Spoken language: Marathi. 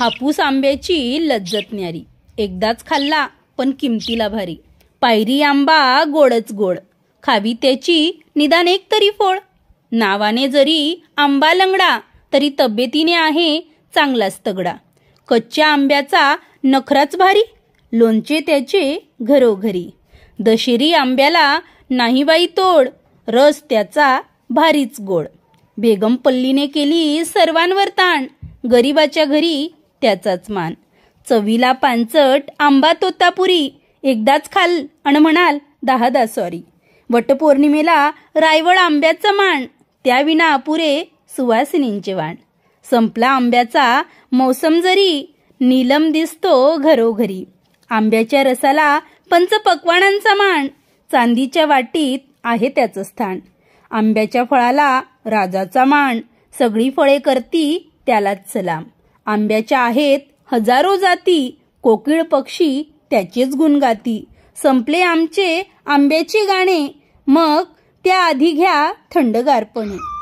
हापूस आंब्याची लज्जत न्यारी एकदाच खाल्ला पण किमतीला भारी पायरी आंबा गोडच गोड खावी त्याची निदान एक तरी फळ नावाने जरी आंबा लंगडा तरी तब्येतीने आहे चांगलाच तगडा कच्च्या आंब्याचा नखराच भारी लोणचे त्याचे घरोघरी दशेरी आंब्याला नाही बाई तोड रस त्याचा भारीच गोड बेगमपल्लीने केली सर्वांवर ताण गरिबाच्या घरी त्याचाच मान चवीला पानचट आंबा तोतापुरी एकदाच खाल आणि म्हणाल दहा दहादा सॉरी वटपौर्णिमेला रायवळ आंब्याचं मान त्याविना अपुरे सुवासिनींचे वाण संपला आंब्याचा मौसम जरी नीलम दिसतो घरोघरी आंब्याच्या रसाला पंच पकवानांचा मान चांदीच्या वाटीत आहे त्याचं स्थान आंब्याच्या फळाला राजाचा मान सगळी फळे करती त्यालाच सलाम आंब्याच्या आहेत हजारो जाती कोकिळ पक्षी त्याचेच गुणगाती संपले आमचे आंब्याचे गाणे मग त्या आधी घ्या थंडगारपणे